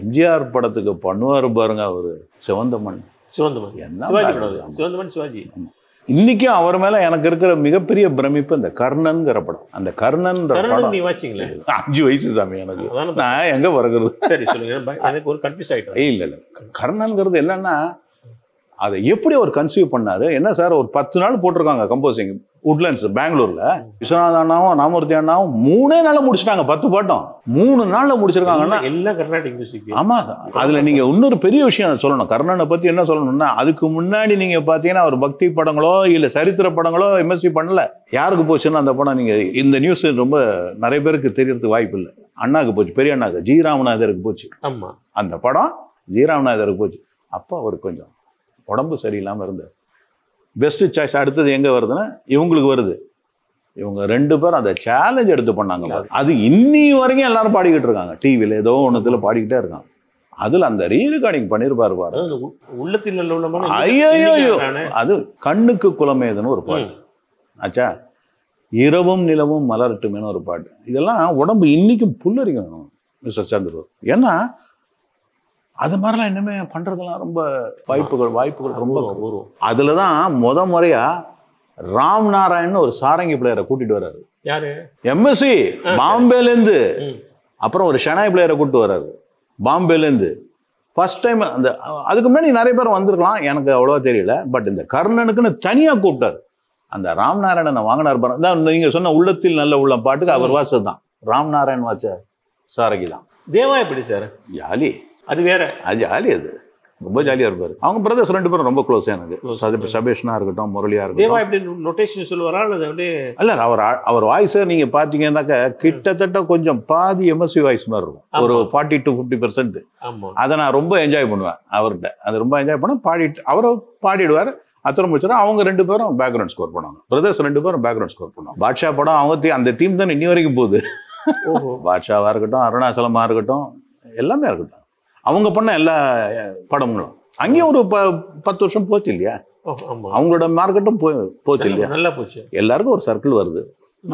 எம்ஜிஆர் படத்துக்கு பண்ணுவார் பாருங்க அவர் சிவந்தமன் சிவந்தமன் என்ன சிவந்தமன் சிவாஜி இன்றைக்கும் அவர் மேலே எனக்கு இருக்கிற மிகப்பெரிய பிரமிப்பு இந்த கர்ணன்கிற படம் அந்த கர்ணன் அஞ்சு வயசு சாமி எனக்கு நான் எங்கே வருகிறது சரி சொல்லுங்க எனக்கு ஒரு கன்ஃபியூஸ் ஆகிட்டேன் இல்லை இல்லை கர்ணன்கிறது என்னன்னா அதை எப்படி அவர் கன்சீவ் பண்ணார் என்ன சார் ஒரு பத்து நாள் போட்டிருக்காங்க கம்போசிங் உட்லண்ட்ஸ் பெங்களூரில் விஸ்வநாத அண்ணாவும் நாமூர்த்தி அண்ணாவும் மூணே நாளில் முடிச்சிட்டாங்க பத்து பாட்டம் மூணு நாளில் முடிச்சிருக்காங்கன்னா எல்லா கர்நாடிக் மியூசிக் ஆமாம் அதில் நீங்கள் இன்னொரு பெரிய விஷயம் சொல்லணும் கர்ணனை பற்றி என்ன சொல்லணும்னா அதுக்கு முன்னாடி நீங்கள் பார்த்தீங்கன்னா அவர் பக்தி படங்களோ இல்லை சரித்திர படங்களோ எம்எஸ்சி பண்ணல யாருக்கு போச்சுன்னா அந்த படம் நீங்கள் இந்த நியூஸ் ரொம்ப நிறைய பேருக்கு தெரியறதுக்கு வாய்ப்பு இல்லை அண்ணாக்கு போச்சு பெரிய அண்ணாக்கு ஜி ராமநாதருக்கு போச்சு ஆமாம் அந்த படம் ஜி ராமநாதருக்கு போச்சு அப்போ அவர் கொஞ்சம் உடம்பு சரியில்லாமல் இருந்தார் பெஸ்ட்டு சாய்ஸ் அடுத்தது எங்கே வருதுன்னா இவங்களுக்கு வருது இவங்க ரெண்டு பேரும் அந்த சேலஞ்ச் எடுத்து பண்ணாங்க அது இன்னி வரைக்கும் எல்லாரும் பாடிக்கிட்டு இருக்காங்க டிவியில் ஏதோ ஒன்றுத்தில் பாடிக்கிட்டே இருக்காங்க அதில் அந்த ரீரெக்கார்டிங் பண்ணியிருப்பார் பாரு உள்ளத்தில் ஐயோ அது கண்ணுக்கு குலமேதுன்னு ஒரு பாட்டு ஆச்சா இரவும் நிலவும் மலரட்டுமேனு ஒரு பாட்டு இதெல்லாம் உடம்பு இன்னைக்கும் புல்லரிக்கணும் மிஸ்டர் சந்திரூர் ஏன்னா அது மாதிரிலாம் இன்னுமே பண்ணுறதுலாம் ரொம்ப வாய்ப்புகள் வாய்ப்புகள் ரொம்ப அபூர்வம் அதில் தான் முத முறையாக ராம் நாராயண் ஒரு சாரங்கி பிளேயரை கூட்டிட்டு வர்றாரு யாரு எம்எஸ்சி பாம்பேலேருந்து அப்புறம் ஒரு ஷனாய் பிளேயரை கூப்பிட்டு வர்றாரு பாம்பேலேருந்து ஃபர்ஸ்ட் டைம் அந்த அதுக்கு முன்னாடி நிறைய பேர் வந்திருக்கலாம் எனக்கு அவ்வளோவா தெரியல பட் இந்த கர்ணனுக்குன்னு தனியாக கூப்பிட்டாரு அந்த ராம் ராம்நாராயணனை வாங்கினார் பாருங்க தான் நீங்கள் சொன்ன உள்ளத்தில் நல்ல உள்ள பாட்டுக்கு அவர் வாசர் தான் நாராயண் வாச்ச சாரகி தான் தேவா எப்படி சார் யாலி அது வேற அது ஜாலி அது ரொம்ப ஜாலியாக இருப்பார் அவங்க பிரதர்ஸ் ரெண்டு பேரும் ரொம்ப க்ளோஸ் எனக்கு இப்போ இருக்கட்டும் முரளியாக இருக்கட்டும் எப்படி நொட்டேஷன் சொல்லுவாரா அப்படியே இல்லை அவர் அவர் வாய்ஸை நீங்கள் பார்த்தீங்கன்னாக்கா கிட்டத்தட்ட கொஞ்சம் பாதி எம்எஸ்சி வாய்ஸ் மாதிரி இருக்கும் ஒரு ஃபார்ட்டி டு ஃபிஃப்டி பர்சன்ட் அதை நான் ரொம்ப என்ஜாய் பண்ணுவேன் அவர்கிட்ட அதை ரொம்ப என்ஜாய் பண்ண பாடிட்டு அவரை பாடிடுவார் அத்தனை முடிச்சிடும் அவங்க ரெண்டு பேரும் பேக்ரவுண்ட் ஸ்கோர் பண்ணுவாங்க பிரதர்ஸ் ரெண்டு பேரும் பேக்ரவுண்ட் ஸ்கோர் பண்ணுவாங்க பாட்ஷா படம் அவங்க அந்த தீம் தான் இன்னி வரைக்கும் போகுது பாட்ஷாவாக இருக்கட்டும் அருணாச்சலமாக இருக்கட்டும் எல்லாமே இருக்கட்டும் அவங்க பண்ண எல்லா படங்களும் அங்கேயும் ஒரு ப பத்து வருஷம் போச்சு இல்லையா அவங்களோட மார்க்கெட்டும் போய் போச்சு இல்லையா நல்லா போச்சு எல்லாருக்கும் ஒரு சர்க்கிள் வருது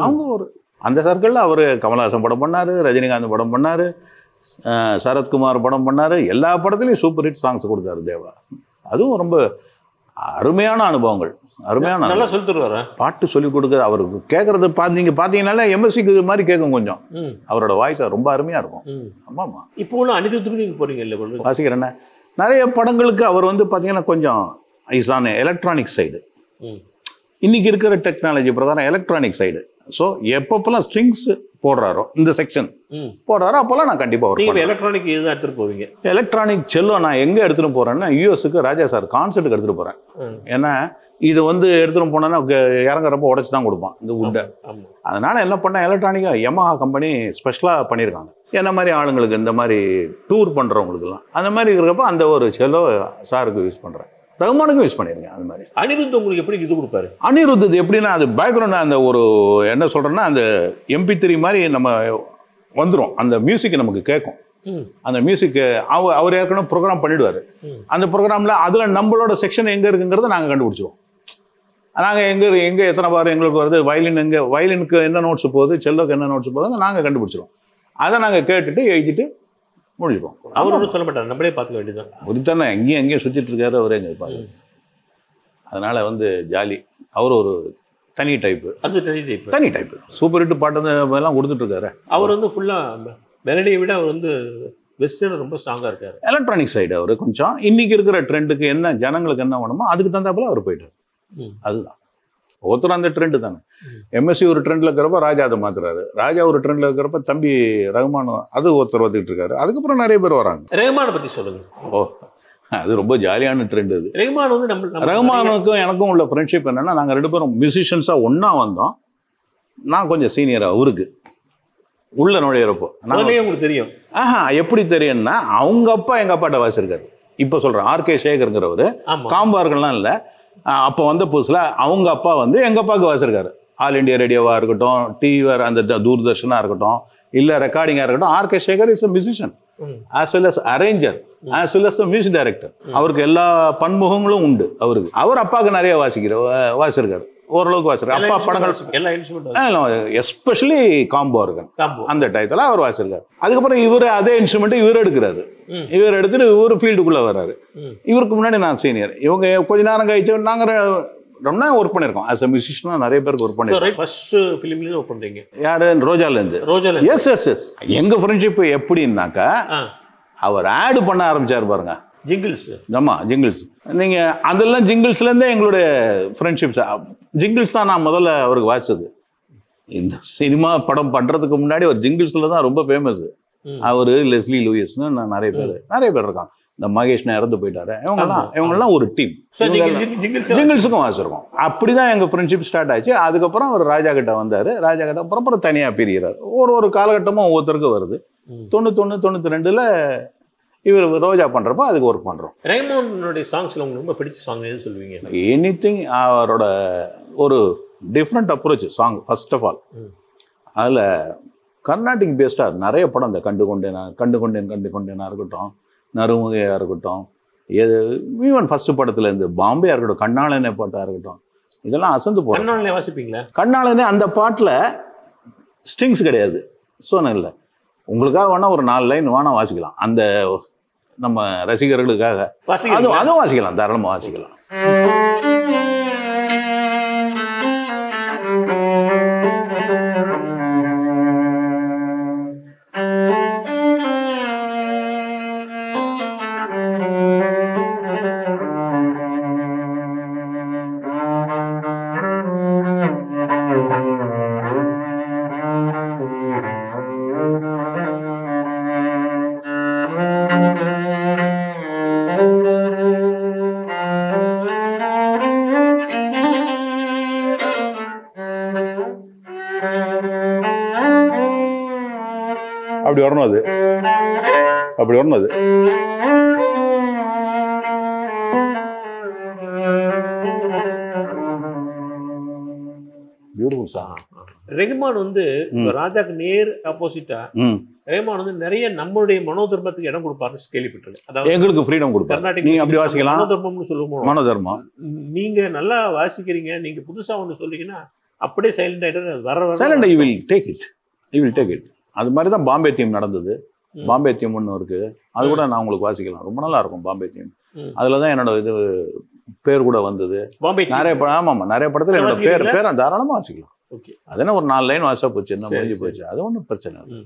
அவங்க ஒரு அந்த சர்க்கிளில் அவர் கமல்ஹாசன் படம் பண்ணார் ரஜினிகாந்த் படம் பண்ணார் சரத்குமார் படம் பண்ணார் எல்லா படத்துலையும் சூப்பர் ஹிட் சாங்ஸ் கொடுத்தாரு தேவா அதுவும் ரொம்ப அருமையான அனுபவங்கள் அருமையான நல்லா சொல்லி தருவாரு பாட்டு சொல்லி கொடுக்குறது அவருக்கு கேட்கறது பார்த்து நீங்கள் பார்த்தீங்கன்னாலே எம்எஸ்சிக்கு மாதிரி கேட்கும் கொஞ்சம் அவரோட வாய்ஸ் ரொம்ப அருமையாக இருக்கும் ஆமாம் இப்போ உள்ள அனிருத்துக்கு நீங்கள் போகிறீங்க இல்லை வாசிக்கிறேன்னா நிறைய படங்களுக்கு அவர் வந்து பார்த்தீங்கன்னா கொஞ்சம் இஸ் ஆன் எலக்ட்ரானிக் சைடு இன்னைக்கு இருக்கிற டெக்னாலஜி பிரதான எலக்ட்ரானிக் சைடு ஸோ எப்பப்பெல்லாம் ஸ்ட்ரிங்ஸ் போடுறாரோ இந்த செக்ஷன் போடுறாரோ அப்போல்லாம் நான் கண்டிப்பாக வரும் எலக்ட்ரானிக் இதுதான் எடுத்துகிட்டு போவீங்க எலக்ட்ரானிக் செல்லும் நான் எங்கே எடுத்துகிட்டு போகிறேன்னா யூஎஸ்க்கு ராஜா சார் கான்சர்ட்டுக்கு எடுத்துகிட்டு போகிறேன் ஏன்னா இது வந்து எடுத்துகிட்டு போனோன்னா இறங்குறப்ப உடச்சி தான் கொடுப்பான் இந்த உண்டை அதனால் என்ன பண்ணேன் எலக்ட்ரானிக்காக யமஹா கம்பெனி ஸ்பெஷலாக பண்ணியிருக்காங்க என்ன மாதிரி ஆளுங்களுக்கு இந்த மாதிரி டூர் பண்ணுறவங்களுக்குலாம் அந்த மாதிரி இருக்கிறப்ப அந்த ஒரு செல்லோ சாருக்கு யூஸ் பண்ணுறேன் ரகுமானுக்கும் யூஸ் பண்ணிருங்க அந்த மாதிரி அனிருத் உங்களுக்கு எப்படி இது கொடுப்பாரு அனிருத் இது எப்படின்னா அது பேக்ரவுண்ட் அந்த ஒரு என்ன சொல்றேன்னா அந்த எம்பி த்ரீ மாதிரி நம்ம வந்துடும் அந்த மியூசிக் நமக்கு கேட்கும் அந்த மியூசிக் அவ அவர் ஏற்கனவே ப்ரோக்ராம் பண்ணிடுவார் அந்த ப்ரோக்ராமில் அதில் நம்மளோட செக்ஷன் எங்கே இருக்குங்கிறத நாங்கள் கண்டுபிடிச்சிவோம் நாங்கள் எங்கே எங்கே எத்தனை பார் எங்களுக்கு வருது வயலின் எங்கே வயலினுக்கு என்ன நோட்ஸ் போகுது செல்லோக்கு என்ன நோட்ஸ் போகுது நாங்கள் கண்டுபிடிச்சிடுவோம் அதை நாங்கள் கேட்டுட்டு எழுதிட்டு முடிஞ்சிடும் அவர் ஒன்றும் சொல்ல மாட்டார் நம்மளே பார்த்துக்க வேண்டியதான் அவர் தானே எங்கேயும் எங்கேயும் சுற்றிட்டு இருக்காரு அவரே எங்கே இருப்பாங்க அதனால் வந்து ஜாலி அவர் ஒரு தனி டைப்பு அது தனி டைப்பு தனி டைப்பு சூப்பர் ஹிட் பாட்டு எல்லாம் கொடுத்துட்ருக்காரு அவர் வந்து ஃபுல்லாக மெலடியை விட அவர் வந்து வெஸ்டர்ன் ரொம்ப ஸ்ட்ராங்காக இருக்கார் எலக்ட்ரானிக் சைடு அவர் கொஞ்சம் இன்றைக்கி இருக்கிற ட்ரெண்டுக்கு என்ன ஜனங்களுக்கு என்ன வேணுமோ அதுக்கு தகுந்தாப்பில் அவர் போயிட்டார் அதுதான் ஒவ்வொருத்தரும் அந்த ட்ரெண்டு தானே எம்எஸ்சி ஒரு ட்ரெண்டில் இருக்கிறப்ப ராஜா அதை மாற்றுறாரு ராஜா ஒரு ட்ரெண்டில் இருக்கிறப்ப தம்பி ரகுமான் அது ஒருத்தர் வந்துகிட்டு இருக்காரு அதுக்கப்புறம் நிறைய பேர் வராங்க ரகுமான பற்றி சொல்லுங்க ஓ அது ரொம்ப ஜாலியான ட்ரெண்ட் அது ரகுமான் வந்து நம்ம ரகுமானுக்கும் எனக்கும் உள்ள ஃப்ரெண்ட்ஷிப் என்னென்னா நாங்கள் ரெண்டு பேரும் மியூசிஷியன்ஸாக ஒன்றா வந்தோம் நான் கொஞ்சம் சீனியர் அவருக்கு உள்ள நுழையிறப்போ நாங்களே உங்களுக்கு தெரியும் ஆஹா எப்படி தெரியும்னா அவங்க அப்பா எங்கள் அப்பாட்ட வாசிருக்காரு இப்போ சொல்கிறேன் ஆர்கே சேகருங்கிறவர் காம்பார்கள்லாம் இல்லை அப்போ வந்த புதுசில் அவங்க அப்பா வந்து எங்கள் அப்பாவுக்கு வாசிருக்காரு ஆல் இண்டியா ரேடியோவாக இருக்கட்டும் டிவிஆர் அந்த தூர்தர்ஷனாக இருக்கட்டும் இல்லை ரெக்கார்டிங்காக இருக்கட்டும் R K Sekar is a musician as well as arranger as well as the music director அவருக்கு எல்லா பன்முகங்களும் உண்டு அவருக்கு அவர் அப்பாவுக்கு நிறைய வாசிக்கிற வாசிருக்காரு ஓரளவுக்கு வாசிருக்காரு அப்பா படங்கள் எல்லா இன்ஸ்ட்ருமெண்ட் எஸ்பெஷலி காம்போ இருக்கு அந்த டயத்தில் அவர் வாசிருக்காரு அதுக்கப்புறம் இவர் அதே இன்ஸ்ட்ருமெண்ட் இவர் எடுக்கிறாரு இவர் எடுத்துட்டு இவர் ஃபீல்டுக்குள்ளே வர்றாரு இவருக்கு முன்னாடி நான் சீனியர் இவங்க கொஞ்ச நேரம் கழிச்சு நாங்கள் ரொம்ப ஒர்க் பண்ணியிருக்கோம் ஆஸ் அ மியூசிஷனாக நிறைய பேருக்கு ஒர்க் பண்ணியிருக்கோம் ஃபர்ஸ்ட் ஃபிலிம்லேருந்து ஒர்க் பண்ணுறீங்க யார் ரோஜாலேருந்து ரோஜால எஸ் எஸ் எஸ் எங்கள் ஃப்ரெண்ட்ஷிப் எப்படின்னாக்கா அவர் ஆடு பண்ண ஆரம்பிச்சார் பாருங்க ஜிங்கிள்ஸ் ஆமாம் ஜிங்கிள்ஸ் நீங்கள் அதெல்லாம் ஜிங்கிள்ஸ்லேருந்தே எங்களுடைய ஃப்ரெண்ட்ஷிப்ஸ் ஜிங்கிள்ஸ் தான் நான் முதல்ல அவருக்கு வாசித்தது இந்த சினிமா படம் பண்ணுறதுக்கு முன்னாடி ஒரு ஜிங்கிள்ஸில் தான் ரொம்ப ஃபேமஸ் அவர் லெஸ்லி லூயிஸ்னு நான் நிறைய பேர் நிறைய பேர் இருக்கான் இந்த மகேஷ்னா இறந்து போயிட்டாரு இவங்கெல்லாம் இவங்கெல்லாம் ஒரு டீம் ஜிங்கிள்ஸுக்கும் வாசிருக்கோம் அப்படி தான் எங்கள் ஃப்ரெண்ட்ஷிப் ஸ்டார்ட் ஆச்சு அதுக்கப்புறம் அவர் ராஜா கிட்ட வந்தார் ராஜா கிட்ட அப்புறம் அப்புறம் தனியாக பிரிகிறார் ஒரு ஒரு காலகட்டமும் ஒவ்வொருத்தருக்கும் வருது தொண்ணூத்தொன்று தொண்ணூற்றி ரெண்டில் இவர் ரோஜா பண்ணுறப்போ அதுக்கு ஒர்க் பண்ணுறோம் ரேமோனுடைய சாங்ஸில் உங்களுக்கு ரொம்ப பிடிச்ச சாங் எது சொல்லுவீங்க எனி திங் அவரோட ஒரு different approach song first of all அதில் கர்நாடிக் பேஸ்டாக நிறைய படம் இந்த கண்டு கொண்டேனா கண்டு கொண்டேன் கண்டு கொண்டேனா இருக்கட்டும் நறுமுகையாக இருக்கட்டும் எது ஈவன் ஃபஸ்ட்டு படத்தில் இருந்து பாம்பேயாக இருக்கட்டும் கண்ணாளனே பாட்டாக இருக்கட்டும் இதெல்லாம் அசந்து போகிறேன் வாசிப்பீங்களா கண்ணாளனே அந்த பாட்டில் ஸ்ட்ரிங்ஸ் கிடையாது ஸோ இல்லை உங்களுக்காக வேணால் ஒரு நாலு லைன் வேணால் வாசிக்கலாம் அந்த நம்ம ரசிகர்களுக்காக அதுவும் அதுவும் வாசிக்கலாம் தாராளமாக வாசிக்கலாம் வரணும் அது அப்படி வரணும் அது பியூட்டிஃபுல் ரெகுமான் வந்து ராஜாக்கு நேர் ஆப்போசிட்டா ரெகுமான் வந்து நிறைய நம்மளுடைய மனோதர்மத்துக்கு இடம் கொடுப்பாருன்னு கேள்விப்பட்டிருக்கேன் அதாவது எங்களுக்கு ஃப்ரீடம் கொடுப்பாரு கர்நாடக நீங்க அப்படி வாசிக்கலாம் மனோதர்மம்னு சொல்லுவோம் மனோதர்மம் நீங்க நல்லா வாசிக்கிறீங்க நீங்க புதுசா ஒன்று சொல்றீங்கன்னா அப்படியே சைலண்ட் ஆயிட்டு வர silent I will take it I will take it அது மாதிரி தான் பாம்பே தீம் நடந்தது பாம்பே தீம் ஒன்று இருக்குது அது கூட நான் உங்களுக்கு வாசிக்கலாம் ரொம்ப நல்லா இருக்கும் பாம்பே தீம் அதில் தான் என்னோட இது பேர் கூட வந்தது பாம்பே நிறைய ஆமாம் நிறைய படத்தில் என்னோட பேர் பேரை தாராளமாக வாசிக்கலாம் ஓகே அது என்ன ஒரு நாலு லைன் வாசா போச்சு என்ன முடிஞ்சு போச்சு அது ஒன்றும் பிரச்சனை இல்லை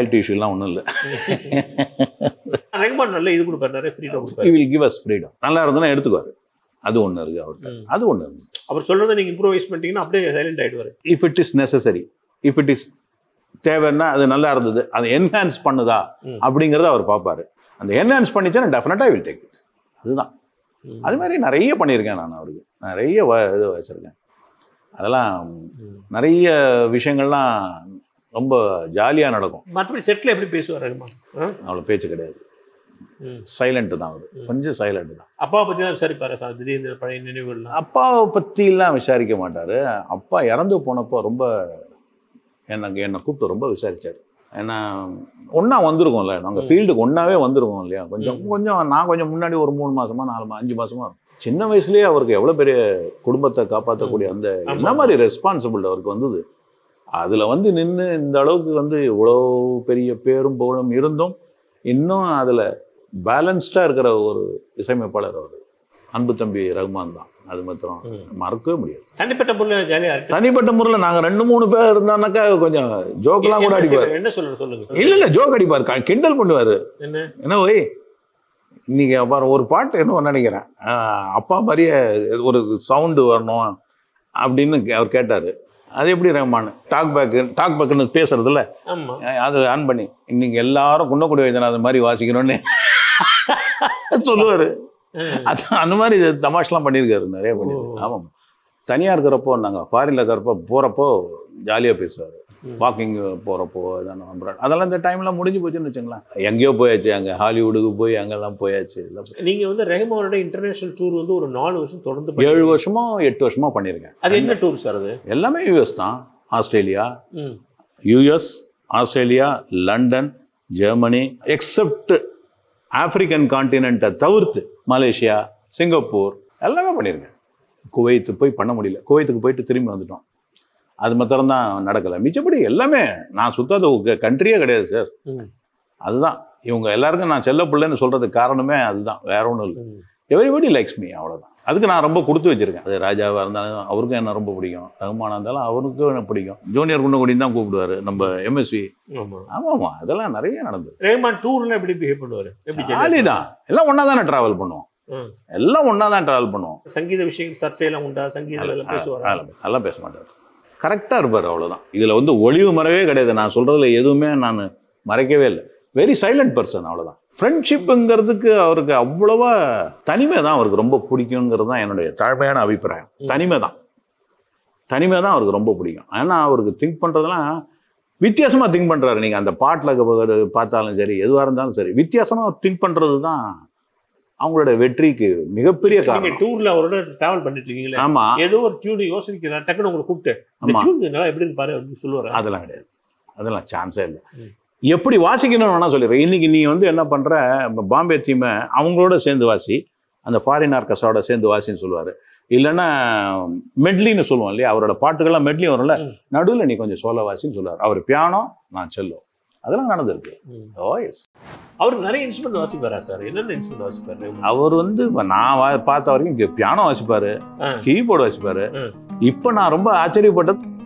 ராயல்ட்டி இஷ்யூலாம் ஒன்றும் இல்லை ரெகமெண்ட் நல்ல இது கொடுப்பாரு நிறைய ஃப்ரீடம் கொடுப்பாரு வில் கிவ் அஸ் ஃப்ரீடம் நல்லா இருந்ததுன்னா எடுத்துக்குவார் அது ஒன்று இருக்குது அவர்கிட்ட அது ஒன்று இருக்குது அவர் சொல்கிறத நீங்கள் இம்ப்ரூவைஸ் பண்ணிட்டீங்கன்னா அப்படியே சைலண்ட் ஆகிடுவார் if it is necessary if it is தேவைன்னா அது நல்லா இருந்தது அதை என்ஹான்ஸ் பண்ணுதா அப்படிங்கிறத அவர் பார்ப்பாரு அந்த என்ஹான்ஸ் பண்ணிச்சுன்னா டெஃபினட்டாக வில் டேக் இட் அதுதான் அது மாதிரி நிறைய பண்ணியிருக்கேன் நான் அவருக்கு நிறைய வ இது வச்சுருக்கேன் அதெல்லாம் நிறைய விஷயங்கள்லாம் ரொம்ப ஜாலியாக நடக்கும் மற்றபடி செட்டில் எப்படி பேசுவார் ரகுமான் அவ்வளோ பேச்சு கிடையாது சைலண்ட்டு தான் அவர் கொஞ்சம் சைலண்ட்டு தான் அப்பாவை பற்றி தான் விசாரிப்பார் சார் திடீர்னு பழைய நினைவுகள் அப்பாவை பற்றிலாம் விசாரிக்க மாட்டார் அப்பா இறந்து போனப்போ ரொம்ப என்னை என்னை கூப்பிட்டு ரொம்ப விசாரித்தார் ஏன்னா ஒன்றா வந்திருக்கோம்ல நாங்கள் ஃபீல்டுக்கு ஒன்றாவே வந்திருக்கோம் இல்லையா கொஞ்சம் கொஞ்சம் நான் கொஞ்சம் முன்னாடி ஒரு மூணு மாதமாக நாலு மா அஞ்சு மாதமாக சின்ன வயசுலேயே அவருக்கு எவ்வளோ பெரிய குடும்பத்தை காப்பாற்றக்கூடிய அந்த என்ன மாதிரி ரெஸ்பான்சிபிள் அவருக்கு வந்தது அதில் வந்து நின்று இந்த அளவுக்கு வந்து இவ்வளோ பெரிய பேரும் புகழும் இருந்தும் இன்னும் அதில் பேலன்ஸ்டாக இருக்கிற ஒரு இசையமைப்பாளர் அவர் அன்பு தம்பி ரகுமான் தான் அது மாத்திரம் மறக்கவே முடியாது தனிப்பட்ட முறையில் தனிப்பட்ட முறையில் நாங்கள் ரெண்டு மூணு பேர் இருந்தோம்னாக்கா கொஞ்சம் ஜோக்கெல்லாம் கூட அடிப்பார் என்ன சொல்ல சொல்லுங்க இல்லை இல்லை ஜோக் அடிப்பார் கிண்டல் பண்ணுவார் என்ன என்ன ஒய் இன்னைக்கு அப்புறம் ஒரு பாட்டு என்ன நினைக்கிறேன் அப்பா மாதிரியே ஒரு சவுண்டு வரணும் அப்படின்னு அவர் கேட்டார் அது எப்படி ரஹ்மான் டாக் பேக்கு டாக் பேக்குன்னு பேசுறதுல அது ஆன் பண்ணி இன்னைக்கு எல்லாரும் குண்டக்குடி அது மாதிரி வாசிக்கணும்னு சொல்லுவார் அது அந்த மாதிரி இது தமாஷ்லாம் பண்ணியிருக்காரு நிறைய பண்ணியிருக்காரு ஆமாம் தனியாக இருக்கிறப்போ நாங்கள் ஃபாரினில் இருக்கிறப்போ போகிறப்போ ஜாலியாக பேசுவார் வாக்கிங் போகிறப்போ இதான அப்ராட் அதெல்லாம் இந்த டைம்லாம் முடிஞ்சு போச்சுன்னு வச்சுங்களேன் எங்கேயோ போயாச்சு அங்கே ஹாலிவுட்டுக்கு போய் அங்கெல்லாம் போயாச்சு எல்லாம் நீங்கள் வந்து ரஹ்மானோட இன்டர்நேஷனல் டூர் வந்து ஒரு நாலு வருஷம் தொடர்ந்து ஏழு வருஷமோ எட்டு வருஷமோ பண்ணியிருக்கேன் அது என்ன டூர் சார் அது எல்லாமே யூஎஸ் தான் Australia US Australia London Germany except African கான்டினென்ட்டை தவிர்த்து மலேசியா சிங்கப்பூர் எல்லாமே பண்ணியிருக்கேன் குவைத்து போய் பண்ண முடியல குவைத்துக்கு போயிட்டு திரும்பி வந்துட்டோம் அது மாத்திரம் தான் நடக்கலை மிச்சப்படி எல்லாமே நான் சுத்தாத கண்ட்ரியே கிடையாது சார் அதுதான் இவங்க எல்லாருக்கும் நான் செல்ல பிள்ளைன்னு சொல்கிறதுக்கு காரணமே அதுதான் வேற ஒன்றும் இல்லை எவ்ரிபடி லைக்ஸ் மீ அவ்வளோதான் அதுக்கு நான் ரொம்ப கொடுத்து வச்சுருக்கேன் அது ராஜாவாக இருந்தாலும் அவருக்கும் என்ன ரொம்ப பிடிக்கும் ரகுமானாக இருந்தாலும் அவருக்கும் என்ன பிடிக்கும் ஜூனியர் குண்டகுடின்னு தான் கூப்பிடுவார் நம்ம எம்எஸ்வி ஆமாம் அதெல்லாம் நிறைய நடந்தது ரேமான் டூர்லாம் எப்படி பிஹேவ் பண்ணுவார் ஜாலி தான் எல்லாம் ஒன்றா தானே ட்ராவல் பண்ணுவோம் எல்லாம் ஒன்றா தான் ட்ராவல் பண்ணுவோம் சங்கீத விஷயம் சர்ச்சையெல்லாம் உண்டா சங்கீதம் நல்லா பேச மாட்டார் கரெக்டாக இருப்பார் அவ்வளோதான் இதில் வந்து ஒளிவு மறவே கிடையாது நான் சொல்கிறதுல எதுவுமே நான் மறைக்கவே இல்லை வெரி சைலண்ட் பர்சன் அவ்வளோதான் ஃப்ரெண்ட்ஷிப்புங்கிறதுக்கு அவருக்கு அவ்வளோவா தனிமை தான் அவருக்கு ரொம்ப பிடிக்குங்கிறது தான் என்னுடைய தாழ்மையான அபிப்பிராயம் தனிமை தான் தனிமை தான் அவருக்கு ரொம்ப பிடிக்கும் ஆனால் அவருக்கு திங்க் பண்ணுறதுலாம் வித்தியாசமாக திங்க் பண்ணுறாரு நீங்கள் அந்த பாட்டில் பார்த்தாலும் சரி எதுவாக இருந்தாலும் சரி வித்தியாசமாக திங்க் பண்ணுறது தான் அவங்களோட வெற்றிக்கு மிகப்பெரிய காரணம் டூர்ல அவரோட டிராவல் பண்ணிட்டு இருக்கீங்களே ஆமா ஏதோ ஒரு டியூன் யோசிக்கிறேன் டக்குனு உங்களை கூப்பிட்டு நல்லா எப்படி பாரு அப்படின்னு சொல்லுவாரு அதெல்லாம் கிடையாது அதெல்லாம் சான்ஸே இல்லை எப்படி வாசிக்கணும்னு வேணா சொல்லிடுறேன் இன்னைக்கு நீ வந்து என்ன பண்ற பாம்பே தீமை அவங்களோட சேர்ந்து வாசி அந்த ஃபாரின் ஆர்கஸ்ட்ராவோட சேர்ந்து வாசின்னு சொல்லுவார் இல்லைன்னா மெட்லின்னு சொல்லுவோம் இல்லையா அவரோட பாட்டுகள்லாம் மெட்லி வரும்ல நடுவில் நீ கொஞ்சம் சோல வாசின்னு சொல்லுவார் அவர் பியானோ நான் செல்லும் அதெல்லாம் நடந்திருக்கு ஓ எஸ் அவர் நிறைய இன்ஸ்ட்ருமெண்ட் வாசிப்பாரு சார் என்னென்ன இன்ஸ்ட்ருமெண்ட் வாசிப்பாரு அவர் வந்து இப்போ நான் பார்த்த வரைக்கும் பியானோ வாசிப்பாரு கீபோர்டு வாசிப்பாரு இப்போ நான் ரொம்ப ஆச்சரியப்பட்டது